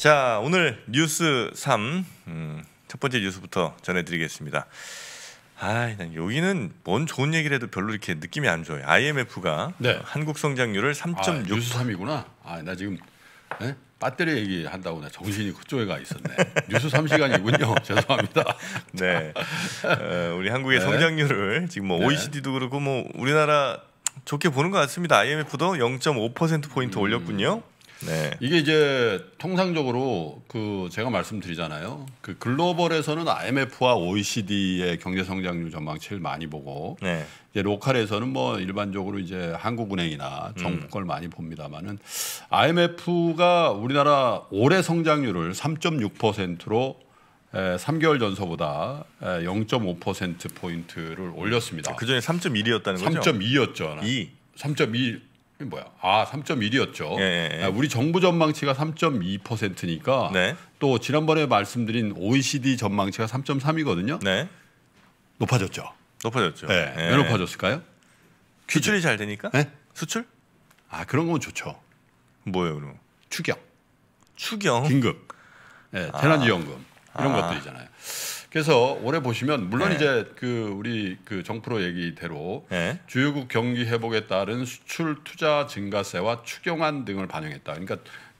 자, 오늘 뉴스 3. 음, 첫 번째 뉴스부터 전해드리겠습니다. 아, 여기는 뭔 좋은 얘기를 해도 별로 이렇게 느낌이 안 좋아요. IMF가 네. 한국 성장률을 3.6. 아, 뉴스 3이구나. 아, 나 지금 네? 배터리 얘기한다고 나 정신이 그쪽에 가 있었네. 뉴스 3시간이군요. 죄송합니다. 네. 어, 우리 한국의 네. 성장률을 지금 뭐 OECD도 네. 그렇고 뭐 우리나라 좋게 보는 것 같습니다. IMF도 0.5% 포인트 음. 올렸군요. 네. 이게 이제 통상적으로 그 제가 말씀드리잖아요. 그 글로벌에서는 IMF와 OECD의 경제 성장률 전망치를 많이 보고 네. 이제 로컬에서는 뭐 일반적으로 이제 한국은행이나 정부 걸 음. 많이 봅니다만은 IMF가 우리나라 올해 성장률을 3.6%로 3개월 전서보다 0.5% 포인트를 올렸습니다. 그 전에 3.1이었다는 거죠? 3.2였죠. 2. 3.2 뭐야? 아, 3.1이었죠. 예, 예. 예. 아, 우리 정부 전망치가 3.2%니까 네. 또 지난번에 말씀드린 OECD 전망치가 3.3이거든요. 네. 높아졌죠. 높아졌죠. 네. 예. 왜 높아졌을까요? 수출이 퀴즈. 잘 되니까? 네? 수출? 아, 그런 건 좋죠. 뭐예요, 그럼? 추경. 추경. 긴급. 예, 네, 재난지원금. 아. 이런 아. 것들이잖아요. 그래서 올해 보시면 물론 네. 이제 그 우리 그 정프로 얘기대로 네. 주요국 경기 회복에 따른 수출 투자 증가세와 추경안 등을 반영했다. 그러니까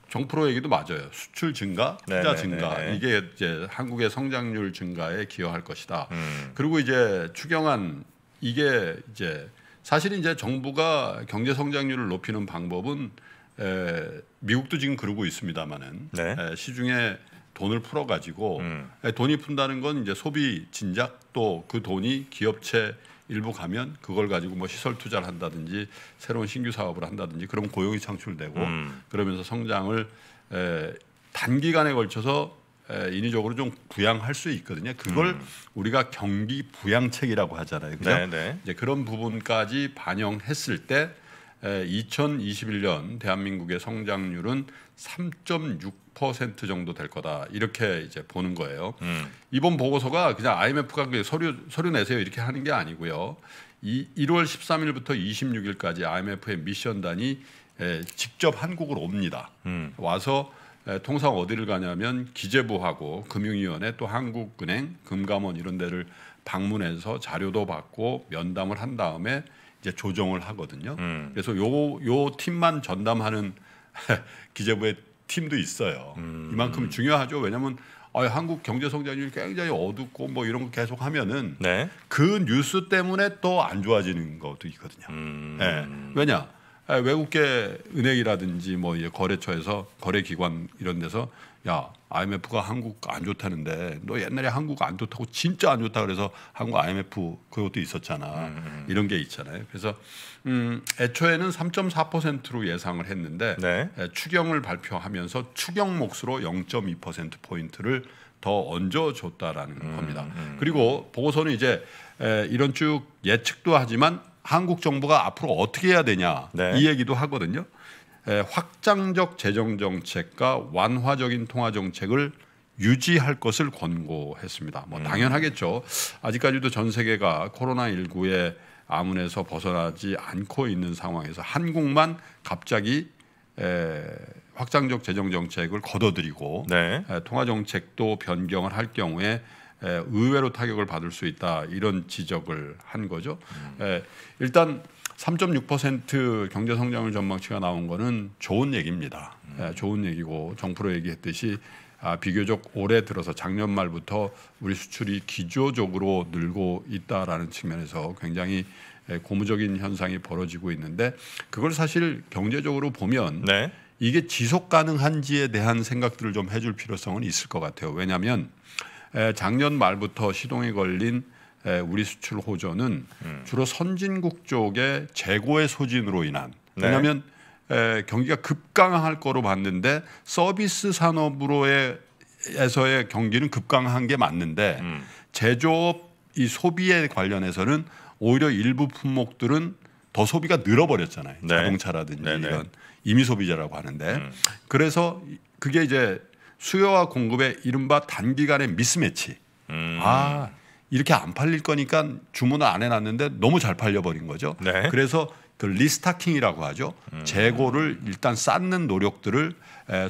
정프로 얘기도 맞아요. 수출 증가, 투자 네네네네. 네, 네, 증가 네. 이게 이제 한국의 성장률 증가에 기여할 것이다. 음. 그리고 이제 추경안 이게 이제 사실 이제 정부가 경제 성장률을 높이는 방법은 에, 미국도 지금 그러고 있습니다만은 네. 에, 시중에 돈을 풀어가지고 음. 예, 돈이 푼다는 건 이제 소비 진작 또 그 돈이 기업체 일부 가면 그걸 가지고 뭐 시설 투자를 한다든지 새로운 신규 사업을 한다든지 그럼 고용이 창출되고 음. 그러면서 성장을 에, 예, 단기간에 걸쳐서 에, 예, 인위적으로 좀 부양할 수 있거든요. 그걸 음. 우리가 경기 부양책이라고 하잖아요. 그죠? 네, 네. 이제 그런 부분까지 반영했을 때 에, 2021년 대한민국의 성장률은 3.6 10% 정도 될 거다 이렇게 이제 보는 거예요. 음. 이번 보고서가 그냥 IMF가 서류 서류 내세요 이렇게 하는 게 아니고요. 이 1월 13일부터 26일까지 IMF의 미션단이 에, 직접 한국으로 옵니다. 음. 와서 에, 통상 어디를 가냐면 기재부하고 금융위원회 또 한국은행, 금감원 이런 데를 방문해서 자료도 받고 면담을 한 다음에 이제 조정을 하거든요. 음. 그래서 요 요 팀만 전담하는 기재부의 팀도 있어요. 음. 이만큼 중요하죠. 왜냐하면 어, 아, 한국 경제 성장률 굉장히 어둡고 뭐 이런 거 계속 하면은 네. 그 뉴스 때문에 또 안 좋아지는 것도 있거든요. 음. 네. 왜냐 예, 외국계 은행이라든지 뭐 이제 거래처에서 거래기관 이런 데서 야 IMF가 한국 안 좋다는데 너 옛날에 한국 안 좋다고 진짜 안 좋다 그래서 한국 IMF 그것도 있었잖아. 음. 이런 게 있잖아요. 그래서 음, 애초에는 3.4%로 예상을 했는데 네. 추경을 발표하면서 추경 몫으로 0.2% 포인트를 더 얹어 줬다라는 음. 겁니다. 음. 그리고 보고서는 이제 에, 이런 쭉 예측도 하지만 한국 정부가 앞으로 어떻게 해야 되냐 네. 이 얘기도 하거든요. 확장적 재정 정책과 완화적인 통화 정책을 유지할 것을 권고했습니다. 뭐 음. 당연하겠죠. 아직까지도 전 세계가 코로나 19의 아문에서 벗어나지 않고 있는 상황에서 한국만 갑자기 에, 확장적 재정 정책을 걷어들이고 네. 통화 정책도 변경을 할 경우에 의외로 타격을 받을 수 있다 이런 지적을 한 거죠. 음. 일단 3.6% 경제 성장률 전망치가 나온 거는 좋은 얘기입니다. 음. 좋은 얘기고 정프로 얘기했듯이 아, 비교적 올해 들어서 작년 말부터 우리 수출이 기조적으로 늘고 있다라는 측면에서 굉장히 예, 고무적인 현상이 벌어지고 있는데 그걸 사실 경제적으로 보면 네. 이게 지속 가능한지에 대한 생각들을 좀 해줄 필요성은 있을 것 같아요. 왜냐하면 예, 작년 말부터 시동이 걸린 예, 우리 수출 호조는 음. 주로 선진국 쪽의 재고의 소진으로 인한 네. 왜냐하면 에, 예, 경기가 급강할 거로 봤는데 서비스 산업으로의 에서의 경기는 급강한 게 맞는데 음. 제조업 이 소비에 관련해서는 오히려 일부 품목들은 더 소비가 늘어버렸잖아요. 네. 자동차라든지 네네. 네. 이런 이미 소비자라고 하는데 음. 그래서 그게 이제 수요와 공급의 이른바 단기간의 미스매치. 음. 아 이렇게 안 팔릴 거니까 주문을 안 해놨는데 너무 잘 팔려버린 거죠. 네. 그래서 그 리스타킹이라고 하죠. 음. 재고를 일단 쌓는 노력들을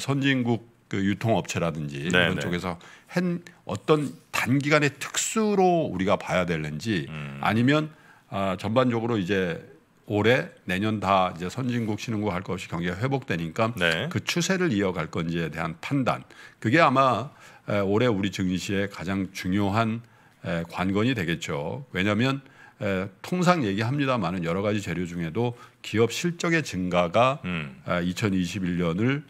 선진국 그 유통업체라든지 네네. 이런 네, 네. 쪽에서 한 어떤 단기간의 특수로 우리가 봐야 될는지 음. 아니면 아, 전반적으로 이제 올해 내년 다 이제 선진국 신흥국 할 것이 경기가 회복되니까 네. 그 추세를 이어갈 건지에 대한 판단 그게 아마 올해 우리 증시의 가장 중요한 관건이 되겠죠. 왜냐하면 통상 얘기합니다만은 여러 가지 재료 중에도 기업 실적의 증가가 음. 2021년을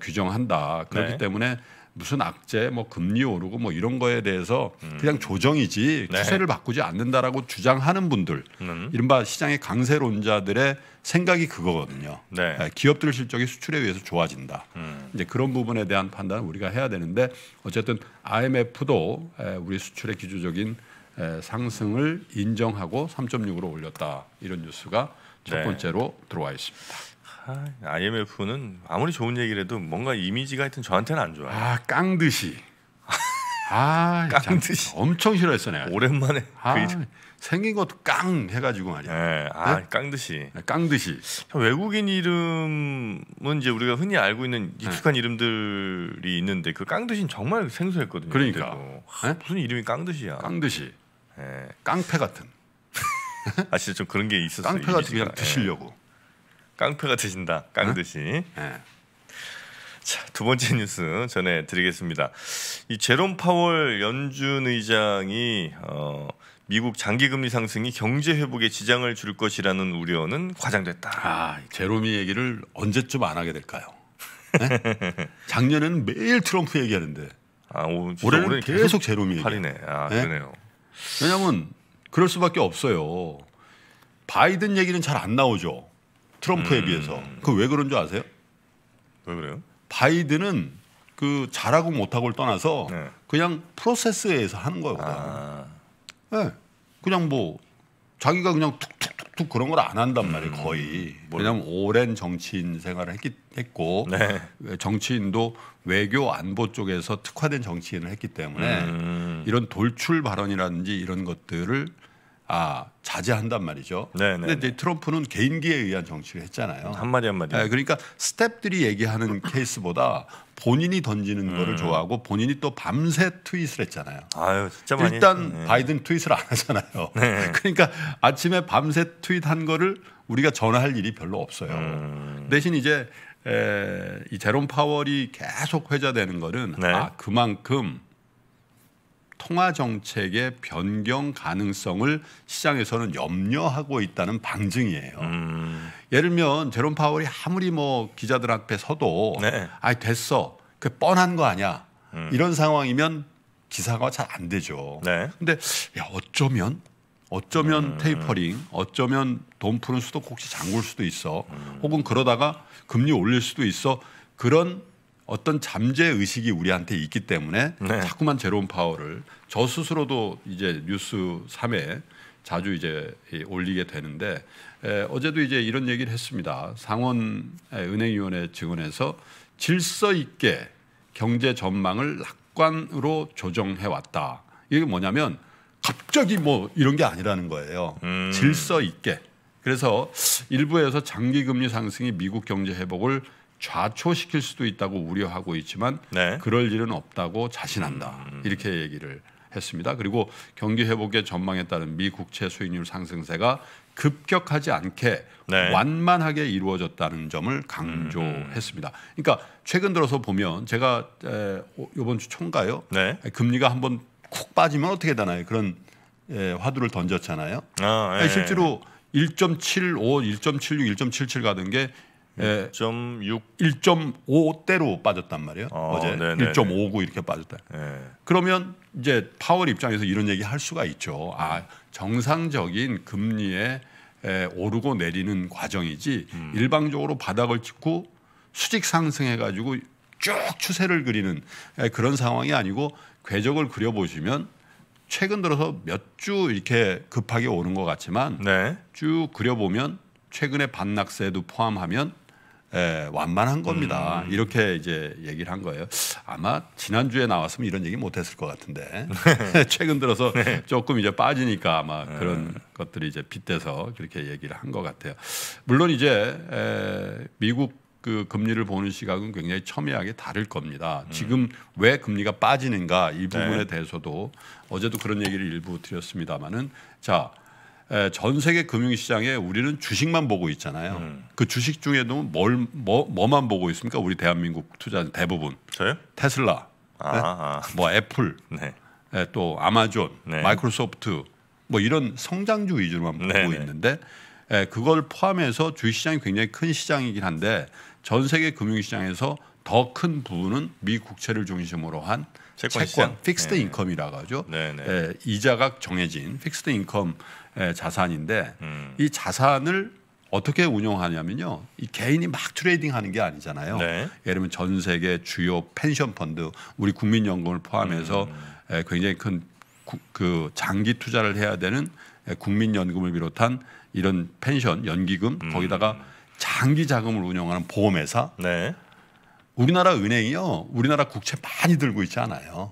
규정한다. 그렇기 네. 때문에 무슨 악재, 뭐 금리 오르고 뭐 이런 거에 대해서 음. 그냥 조정이지 네. 추세를 바꾸지 않는다라고 주장하는 분들, 음. 이른바 시장의 강세론자들의 생각이 그거거든요. 네. 네 기업들 실적이 수출에 의해서 좋아진다. 음. 이제 그런 부분에 대한 판단을 우리가 해야 되는데 어쨌든 IMF도 우리 수출의 기조적인 상승을 인정하고 3.6으로 올렸다 이런 뉴스가 첫 네. 번째로 네. 들어와 있습니다. 아, IMF는 아무리 좋은 얘기를 해도 뭔가 이미지가 하여튼 저한테는 안 좋아요. 아, 깡듯이. 아, 깡듯이. 엄청 싫어했어 내가. 오랜만에 아, 그 생긴 것도 깡 해가지고 말이야. 네, 아, 네? 깡듯이. 네, 깡듯이. 외국인 이름은 이제 우리가 흔히 알고 있는 익숙한 네. 이름들이 있는데 그 깡듯이는 정말 생소했거든요. 그러니까 하, 네? 무슨 이름이 깡듯이야. 깡듯이. 네. 깡패 같은. 아 진짜 좀 그런 게 있었어요. 깡패 같은 그냥 드시려고. 깡패가 드신다. 깡듯이. 네. 자, 두 번째 뉴스 전해 드리겠습니다. 이 제롬 파월 연준 의장이 어, 미국 장기 금리 상승이 경제 회복에 지장을 줄 것이라는 우려는 과장됐다. 아, 제롬이 얘기를 언제쯤 안 하게 될까요? 네? 작년에는 매일 트럼프 얘기하는데 아, 오, 올해는 계속, 계속 제롬이 팔이네. 아, 네? 그러네요. 왜냐하면 그럴 수밖에 없어요. 바이든 얘기는 잘 안 나오죠. 트럼프에 음. 비해서. 그 왜 그런 줄 아세요? 왜 그래요? 바이든은 그 잘하고 못하고를 떠나서 네. 그냥 프로세스에 서 하는 거거든요. 아. 네. 그냥 뭐 자기가 그냥 툭툭툭툭 그런 걸 안 한단 음. 말이에요 거의 뭘. 왜냐하면 오랜 정치인 생활을 했기, 했고 네. 정치인도 외교 안보 쪽에서 특화된 정치인을 했기 때문에 음. 이런 돌출 발언이라든지 이런 것들을 아, 자제한단 말이죠. 그런데 네, 네, 이제 네. 트럼프는 개인기에 의한 정치를 했잖아요. 한마디 한마디. 네, 그러니까 스탭들이 얘기하는 케이스보다 본인이 던지는 음. 거를 좋아하고 본인이 또 밤새 트윗을 했잖아요. 아유, 진짜 많이. 일단 네. 바이든 트윗을 안 하잖아요. 네. 그러니까 아침에 밤새 트윗한 거를 우리가 전화할 일이 별로 없어요. 음. 대신 이제 에, 이 제롬 파월이 계속 회자되는 거는 네. 아, 그만큼 통화 정책의 변경 가능성을 시장에서는 염려하고 있다는 방증이에요. 음. 예를 들면 제롬 파월이 아무리 뭐 기자들 앞에 서도 네. 아이 됐어. 그 뻔한 거 아니야. 음. 이런 상황이면 기사가 잘 안 되죠. 네. 근데 야 어쩌면 어쩌면 음. 테이퍼링, 어쩌면 돈 푸는 수도 혹시 잠글 수도 있어. 음. 혹은 그러다가 금리 올릴 수도 있어. 그런 어떤 잠재 의식이 우리한테 있기 때문에 네. 자꾸만 제로운 파워를 저 스스로도 이제 뉴스 3에 자주 이제 올리게 되는데 에, 어제도 이제 이런 얘기를 했습니다. 상원 은행위원회 증언에서 질서 있게 경제 전망을 낙관으로 조정해 왔다. 이게 뭐냐면 갑자기 뭐 이런 게 아니라는 거예요. 음. 질서 있게. 그래서 일부에서 장기 금리 상승이 미국 경제 회복을 좌초시킬 수도 있다고 우려하고 있지만 네. 그럴 일은 없다고 자신한다 음. 이렇게 얘기를 했습니다. 그리고 경기 회복의 전망에 따른 미 국채 수익률 상승세가 급격하지 않게 네. 완만하게 이루어졌다는 점을 강조했습니다. 음, 음. 그러니까 최근 들어서 보면 제가 에, 이번 주 총가요 네. 금리가 한번 쿡 빠지면 어떻게 되나요? 그런 에, 화두를 던졌잖아요. 아, 예, 예. 실제로 1.75, 1.76, 1.77 가던 게 예, 1.6 1.5대로 빠졌단 말이에요. 어, 제1.59 이렇게 빠졌다. 네. 그러면 이제 파월 입장에서 이런 얘기 할 수가 있죠. 아 정상적인 금리에 에, 오르고 내리는 과정이지 음. 일방적으로 바닥을 찍고 수직 상승해 가지고 쭉 추세를 그리는 에, 그런 상황이 아니고 궤적을 그려보시면 최근 들어서 몇 주 이렇게 급하게 오는 것 같지만 네. 쭉 그려보면 최근의 반락세도 포함하면 에, 예, 완만한 겁니다. 음. 이렇게 이제 얘기를 한 거예요. 아마 지난주에 나왔으면 이런 얘기 못 했을 것 같은데 네. 최근 들어서 네. 조금 이제 빠지니까 아마 네. 그런 것들이 이제 빗대서 그렇게 얘기를 한 것 같아요. 물론 이제 에, 미국 그 금리를 보는 시각은 굉장히 첨예하게 다를 겁니다. 음. 지금 왜 금리가 빠지는가 이 네. 부분에 네. 대해서도 어제도 그런 얘기를 일부 드렸습니다마는 자전 세계 금융시장에 우리는 주식만 보고 있잖아요. 음. 그 주식 중에도 뭘, 뭐, 뭐만 보고 있습니까? 우리 대한민국 투자는 대부분. 저요? 테슬라, 아, 네? 뭐 애플, 네. 네, 또 아마존, 네. 마이크로소프트 뭐 이런 성장주 위주로만 보고 네, 네. 있는데 에, 그걸 포함해서 주식시장이 굉장히 큰 시장이긴 한데 전 세계 금융시장에서 더 큰 부분은 미 국채를 중심으로 한 채권, 채권 픽스드 인컴이라고 하죠. 에, 이자가 정해진 픽스드 인컴 예, 자산인데 음. 이 자산을 어떻게 운영하냐면요이 개인이 막 트레이딩 하는 게 아니잖아요. 네. 예를 들면 전 세계 주요 펜션 펀드, 우리 국민연금을 포함해서 음. 예, 굉장히 큰 그 장기 투자를 해야 되는 예, 국민연금을 비롯한 이런 펜션, 연기금 음. 거기다가 장기 자금을 운영하는 보험회사. 네. 우리나라 은행이요. 우리나라 국채 많이 들고 있지 않아요.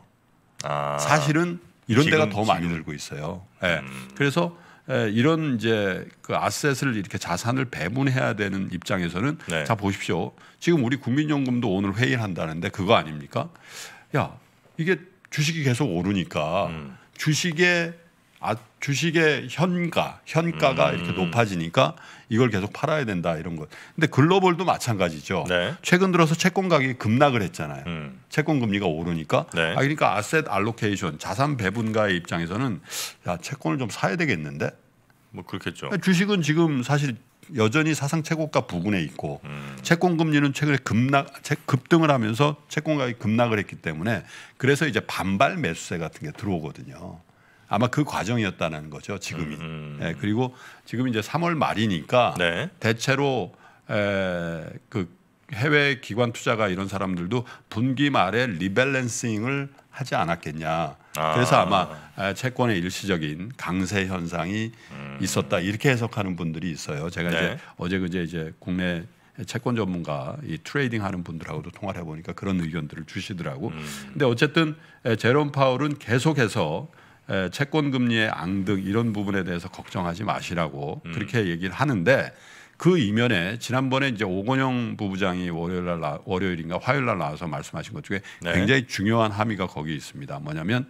아. 사실은 이런 지금, 데가 더 지금. 많이 들고 있어요. 예. 네. 음. 그래서 예, 이런 이제 그 아셋을 이렇게 자산을 배분해야 되는 입장에서는 네. 자 보십시오. 지금 우리 국민연금도 오늘 회의를 한다는데 그거 아닙니까? 야 이게 주식이 계속 오르니까 음. 주식에 아, 주식의 현가, 현가가 음. 이렇게 높아지니까 이걸 계속 팔아야 된다 이런 것. 근데 글로벌도 마찬가지죠. 네. 최근 들어서 채권 가격이 급락을 했잖아요. 음. 채권 금리가 오르니까. 네. 아 그러니까 아셋 알로케이션, 자산 배분가의 입장에서는 야 채권을 좀 사야 되겠는데. 뭐 그렇겠죠. 그러니까 주식은 지금 사실 여전히 사상 최고가 부근에 있고 음. 채권 금리는 최근에 급락 급등을 하면서 채권 가격이 급락을 했기 때문에 그래서 이제 반발 매수세 같은 게 들어오거든요. 아마 그 과정이었다는 거죠 지금이. 음. 음. 예, 그리고 지금 이제 3월 말이니까 네. 대체로 에, 그 해외 기관 투자가 이런 사람들도 분기 말에 리밸런싱을 하지 않았겠냐. 아. 그래서 아마 채권의 일시적인 강세 현상이 음. 있었다 이렇게 해석하는 분들이 있어요. 제가 네. 이제 어제 그제 이제 국내 채권 전문가 이 트레이딩 하는 분들하고도 통화를 해보니까 그런 의견들을 주시더라고. 음. 근데 어쨌든 제롬 파울은 계속해서 채권 금리의 앙등 이런 부분에 대해서 걱정하지 마시라고 음. 그렇게 얘기를 하는데 그 이면에 지난번에 이제 오건영 부부장이 월요일 날 월요일인가 화요일 날 나와서 말씀하신 것 중에 네. 굉장히 중요한 함의가 거기 있습니다. 뭐냐면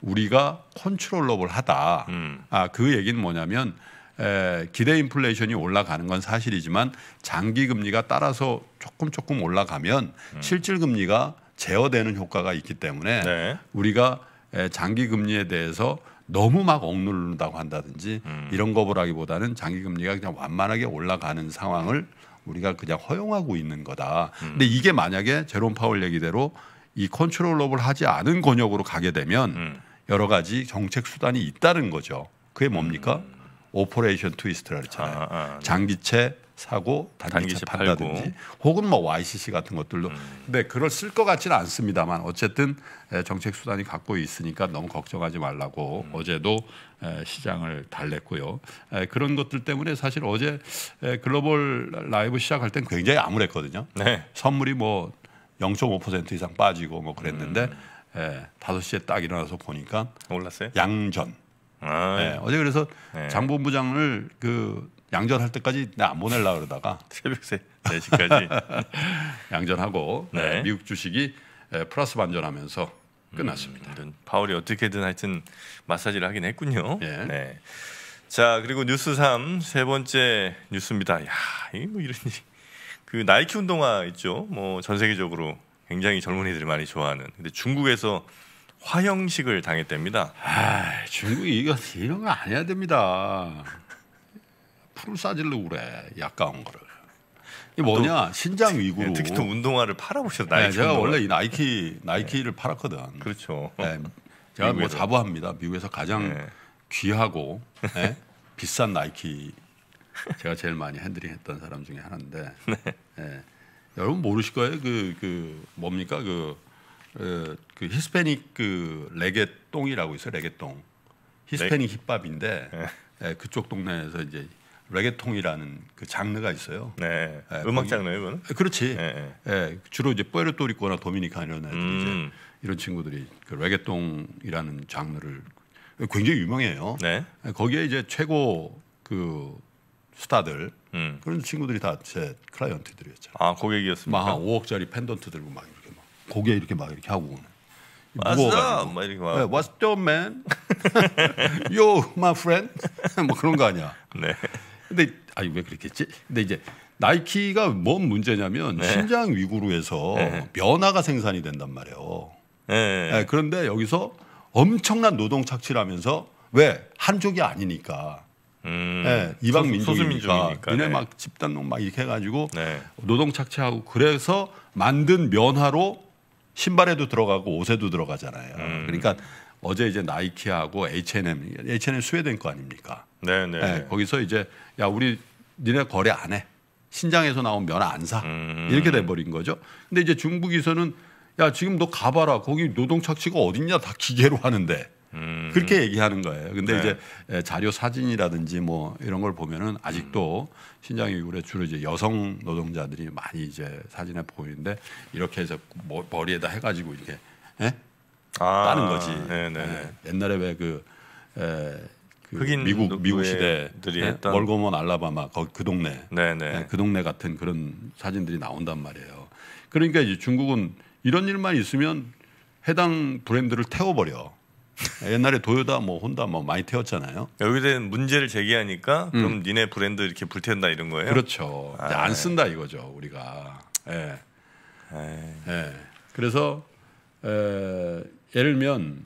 우리가 컨트롤러블하다. 음. 아그 얘기는 뭐냐면 에, 기대 인플레이션이 올라가는 건 사실이지만 장기 금리가 따라서 조금 조금 올라가면 음. 실질 금리가 제어되는 효과가 있기 때문에 네. 우리가 예, 장기 금리에 대해서 너무 막 억누른다고 한다든지 음. 이런 거보라기보다는 장기 금리가 그냥 완만하게 올라가는 상황을 우리가 그냥 허용하고 있는 거다. 음. 근데 이게 만약에 제롬 파월 얘기대로 이컨트롤업을 하지 않은 권역으로 가게 되면 음. 여러 가지 정책 수단이 있다는 거죠. 그게 뭡니까? 음. 오퍼레이션 트위스트라 그랬잖아요. 아, 아, 네. 장기채 사고 단기차, 기차 판다든지 혹은 뭐 YCC 같은 것들로 음. 근데 그걸 쓸 것 같지는 않습니다만 어쨌든 정책 수단이 갖고 있으니까 너무 걱정하지 말라고 음. 어제도 시장을 달랬고요 그런 것들 때문에 사실 어제 글로벌 라이브 시작할 땐 굉장히 암울했거든요 네. 선물이 뭐0.5% 이상 빠지고 뭐 그랬는데 음. 예, 5시에 딱 일어나서 보니까 올랐어요 양전 아, 예, 어제 그래서 네. 장 본부장을 그 양전할 때까지 나안 보낼라 그러다가 새벽 4시까지 양전하고 네. 미국 주식이 플러스 반전하면서 끝났습니다. 음, 음 파월이 어떻게든 하여튼 마사지를 하긴 했군요. 예. 네. 자 그리고 뉴스 3 세 번째 뉴스입니다. 야, 이뭐 이런 일이 그 나이키 운동화 있죠. 뭐 전 세계적으로 굉장히 젊은이들이 많이 좋아하는. 근데 중국에서 화형식을 당했답니다. 아, 중국이 이거 이런 거안 해야 됩니다. 풀을 싸질려고 그래. 약간운 거를. 이게 뭐냐 또, 신장 위구르 예, 특히 또 운동화를 팔아보셨다이 네, 제가 운동화. 원래 이 나이키 나이키를 네. 팔았거든 그렇죠 네, 제가 뭐 미국에서. 뭐 자부합니다 미국에서 가장 네. 귀하고 네, 비싼 나이키 제가 제일 많이 핸들링 했던 사람 중에 하나인데 네. 네. 여러분 모르실 거예요 그, 그 뭡니까 그, 그, 그 히스패닉 그 레게똥이라고 있어요 레게똥 히스패닉 힙합인데 네. 그쪽 동네에서 이제 레게통이라는 그 장르가 있어요. 네. 예, 음악 장르예요, 그는 예, 그렇지. 네. 예, 주로 이제 뿌에르토리코나 도미니카 이런 애들 음. 이제 이런 친구들이 그 레게통이라는 장르를 굉장히 유명해요. 네. 거기에 이제 최고 그 스타들 음. 그런 친구들이 다 제 클라이언트들이었죠. 아 고객이었습니까? 막 5억짜리 펜던트 들고 막 이렇게 막 고개 이렇게 막 이렇게 하고 오는. 무거워가지고. 이렇게 막. 네, What's up, man? Yo, my friend. 뭐 그런 거 아니야. 네. 근데 아니 왜 그랬겠지? 근데 이제 나이키가 뭔 문제냐면 네. 신장 위구르 에서 네. 면화가 생산이 된단 말이에요. 네. 네. 그런데 여기서 엄청난 노동 착취를 하면서 왜 한족이 아니니까 음, 네, 이방 민족이니까 눈에 네. 막 집단농 막 이렇게 해가지고 네. 노동 착취하고 그래서 만든 면화로 신발에도 들어가고 옷에도 들어가잖아요. 음. 그러니까 어제 이제 나이키하고 H&M, H&M 스웨덴 거 아닙니까? 네, 네, 네. 거기서 이제 야 우리 니네 거래 안 해. 신장에서 나온 면 안 사. 음. 이렇게 돼버린 거죠. 근데 이제 중국에서는 야 지금 너 가봐라. 거기 노동 착취가 어딨냐? 다 기계로 하는데. 음. 그렇게 얘기하는 거예요. 근데 네. 이제 예, 자료 사진이라든지 뭐 이런 걸 보면은 아직도 음. 신장 위구르에 주로 이제 여성 노동자들이 많이 이제 사진에 보이는데 이렇게 해서 뭐, 머리에다 해가지고 이렇게 예? 아, 따는 거지. 네네. 네, 네. 예, 옛날에 왜그 예, 그 흑인 미국 미국 시대들이 네? 예? 했던 멀고먼 알라바마 그 동네 네네. 네. 그 동네 같은 그런 사진들이 나온단 말이에요. 그러니까 이제 중국은 이런 일만 있으면 해당 브랜드를 태워버려. 옛날에 도요다 뭐 혼다 뭐 많이 태웠잖아요. 여기에 문제를 제기하니까 음. 그럼 음. 니네 브랜드 이렇게 불태운다 이런 거예요. 그렇죠. 아, 안 쓴다 이거죠 우리가. 예. 아, 예. 그래서 에, 예를 들면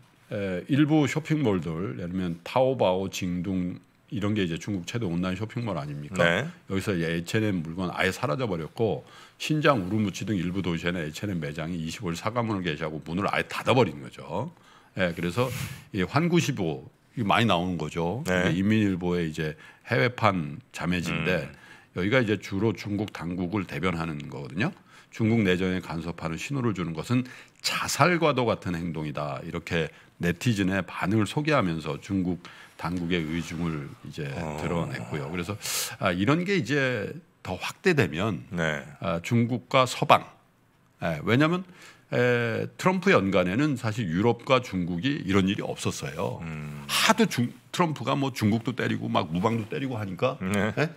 일부 쇼핑몰들 예를 들면 타오바오, 징둥 이런 게 이제 중국 최대 온라인 쇼핑몰 아닙니까? 네. 여기서 H&M 물건 아예 사라져 버렸고 신장, 우루무치 등 일부 도시에는 H&M 매장이 25일 사과문을 게시하고 문을 아예 닫아버린 거죠. 예, 그래서 이 환구시보 이게 많이 나오는 거죠. 네. 인민일보의 이제 해외판 자매지인데 음. 여기가 이제 주로 중국 당국을 대변하는 거거든요. 중국 내전에 간섭하는 신호를 주는 것은 자살과도 같은 행동이다. 이렇게 네티즌의 반응을 소개하면서 중국 당국의 의중을 이제 어. 드러냈고요. 그래서 아, 이런 게 이제 더 확대되면 네. 아, 중국과 서방 예, 왜냐하면 에, 트럼프 연간에는 사실 유럽과 중국이 이런 일이 없었어요. 음. 하도 중, 트럼프가 뭐 중국도 때리고 막무방도 때리고 하니까 네. 예?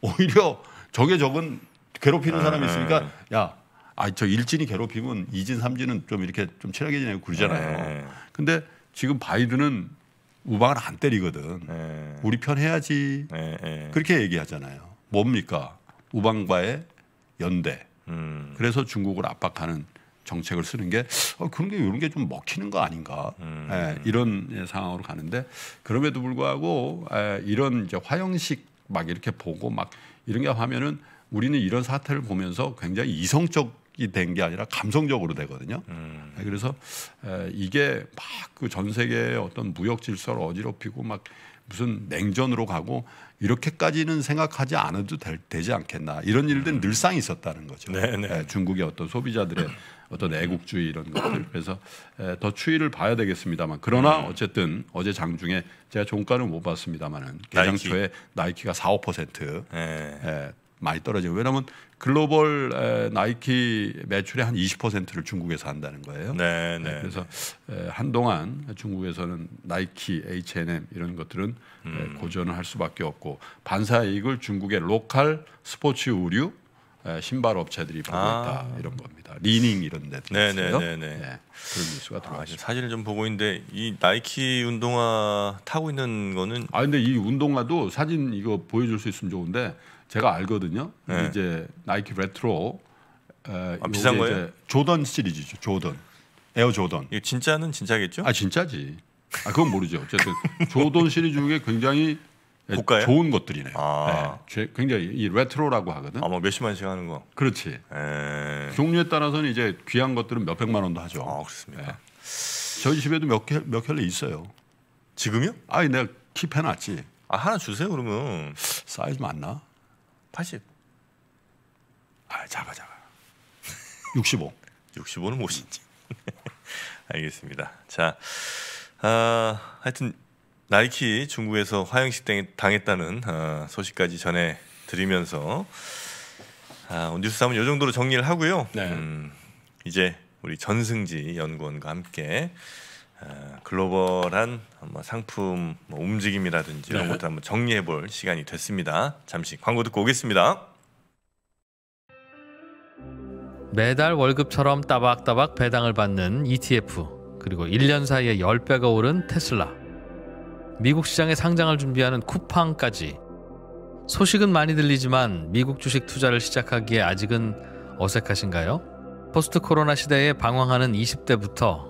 오히려 적의 적은 괴롭히는 사람이 네. 있으니까 야, 아, 저 일진이 괴롭히면 이진 삼진은 좀 이렇게 좀 친하게 지내고 그러잖아요. 네. 근데 지금 바이든은 우방을 안 때리거든. 네. 우리 편 해야지. 그렇게 얘기하잖아요. 뭡니까? 우방과의 연대. 음. 그래서 중국을 압박하는 정책을 쓰는 게 어, 그런 게 이런 게 좀 먹히는 거 아닌가 음. 예, 이런 상황으로 가는데 그럼에도 불구하고 에, 예, 이런 이제 화형식 막 이렇게 보고 막 이런 게 하면은 우리는 이런 사태를 보면서 굉장히 이성적이 된 게 아니라 감성적으로 되거든요. 음. 네, 그래서 이게 막 그 전 세계의 어떤 무역 질서를 어지럽히고 막 무슨 냉전으로 가고 이렇게까지는 생각하지 않아도 될, 되지 않겠나 이런 일들은 음. 늘상 있었다는 거죠. 네, 네. 중국의 어떤 소비자들의 어떤 애국주의 이런 것들 음. 그래서 에, 더 추이를 봐야 되겠습니다만 그러나 음. 어쨌든 어제 장중에 제가 종가는 못 봤습니다만은 개장 초에 나이키. 나이키가 4, 5% 네. 에, 많이 떨어지고 왜냐하면 글로벌 에, 나이키 매출의 한 20%를 중국에서 한다는 거예요. 네, 네, 네 그래서 네. 에, 한동안 중국에서는 나이키, H&M 이런 것들은 음. 고전을 할 수밖에 없고 반사 이익을 중국의 로컬 스포츠 의류 에, 신발 업체들이 보고 아. 있다 이런 겁니다. 리닝 이런 데도 네네네네. 네, 그런 뉴스가 아, 들어와 있습니다. 사진을 좀 보고 있는데 이 나이키 운동화 타고 있는 거는 아 근데 이 운동화도 사진 이거 보여줄 수 있으면 좋은데 제가 알거든요. 네. 이제 나이키 레트로 에, 아, 비싼 거예요? 조던 시리즈죠. 조던 에어 조던. 이거 진짜는 진짜겠죠? 아 진짜지. 아 그건 모르죠. 어쨌든 조던 시리즈 중에 굉장히 고가요? 좋은 것들이네요. 아. 네, 굉장히 이 레트로라고 하거든. 아마 뭐 몇십만 원씩 하는 거. 그렇지. 에 종류에 따라서는 이제 귀한 것들은 몇 백만 원도 하죠. 아 그렇습니까? 네. 저희 집에도 몇몇 몇 켤레 있어요. 지금요? 아니 내가 킵해놨지. 아 하나 주세요 그러면. 사이즈 맞나? 80. 아, 작아 작아. 65. 65는 무엇인지. 알겠습니다. 자, 아, 하여튼 나이키 중국에서 화형식 당했다는 아, 소식까지 전해 드리면서 아, 뉴스 삼은 요 정도로 정리를 하고요. 네. 음, 이제 우리 전승지 연구원과 함께 글로벌한 뭐 상품 뭐 움직임이라든지 이런 네. 것도 한번 정리해 볼 시간이 됐습니다. 잠시 광고 듣고 오겠습니다. 매달 월급처럼 따박따박 배당을 받는 ETF 그리고 1년 사이에 10배가 오른 테슬라 미국 시장에 상장을 준비하는 쿠팡까지 소식은 많이 들리지만 미국 주식 투자를 시작하기에 아직은 어색하신가요? 포스트 코로나 시대에 방황하는 20대부터